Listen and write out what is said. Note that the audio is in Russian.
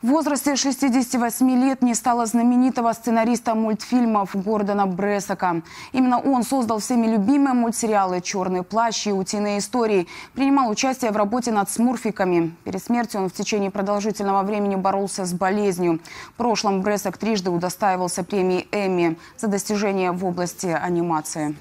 В возрасте 68 лет не стало знаменитого сценариста мультфильмов Гордона Бресока. Именно он создал всеми любимые мультсериалы «Черный плащ» и «Утиные истории». Принимал участие в работе над смурфиками. Перед смертью он в течение продолжительного времени боролся с болезнью. В прошлом Бресок трижды удостаивался премии «Эмми» за достижения в области анимации.